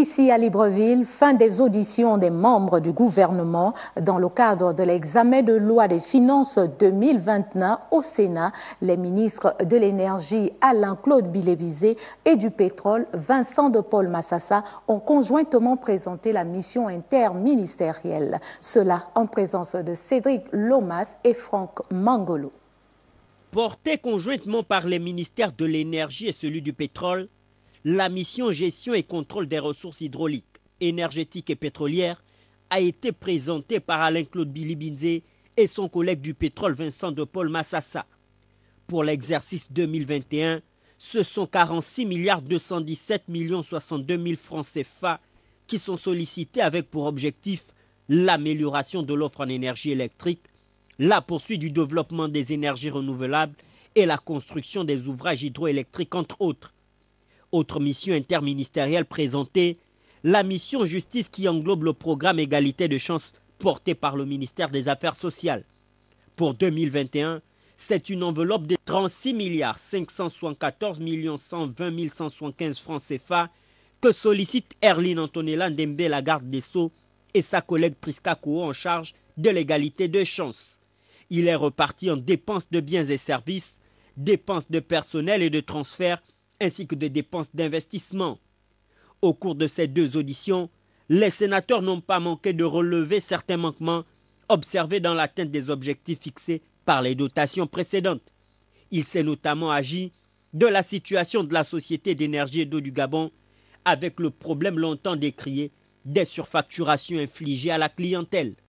Ici à Libreville, fin des auditions des membres du gouvernement dans le cadre de l'examen de loi des finances 2021 au Sénat. Les ministres de l'énergie Alain-Claude Bilé-Bizé et du pétrole Vincent de Paul Massassa ont conjointement présenté la mission interministérielle. Cela en présence de Cédric Lomas et Franck Mangolo. Porté conjointement par les ministères de l'énergie et celui du pétrole, la mission gestion et contrôle des ressources hydrauliques, énergétiques et pétrolières a été présentée par Alain-Claude Bilibinze et son collègue du pétrole Vincent de Paul Massassa. Pour l'exercice 2021, ce sont 46 milliards 217 millions 62 mille francs CFA qui sont sollicités avec pour objectif l'amélioration de l'offre en énergie électrique, la poursuite du développement des énergies renouvelables et la construction des ouvrages hydroélectriques entre autres. Autre mission interministérielle présentée, la mission justice qui englobe le programme égalité de chance porté par le ministère des Affaires sociales. Pour 2021, c'est une enveloppe de 36 milliards millions 120 175 francs CFA que sollicite Erline Antonella Ndembe, la garde des Sceaux, et sa collègue Priska Kouo en charge de l'égalité de chance. Il est reparti en dépenses de biens et services, dépenses de personnel et de transferts ainsi que des dépenses d'investissement. Au cours de ces deux auditions, les sénateurs n'ont pas manqué de relever certains manquements observés dans l'atteinte des objectifs fixés par les dotations précédentes. Il s'est notamment agi de la situation de la Société d'énergie et d'eau du Gabon, avec le problème longtemps décrié des surfacturations infligées à la clientèle.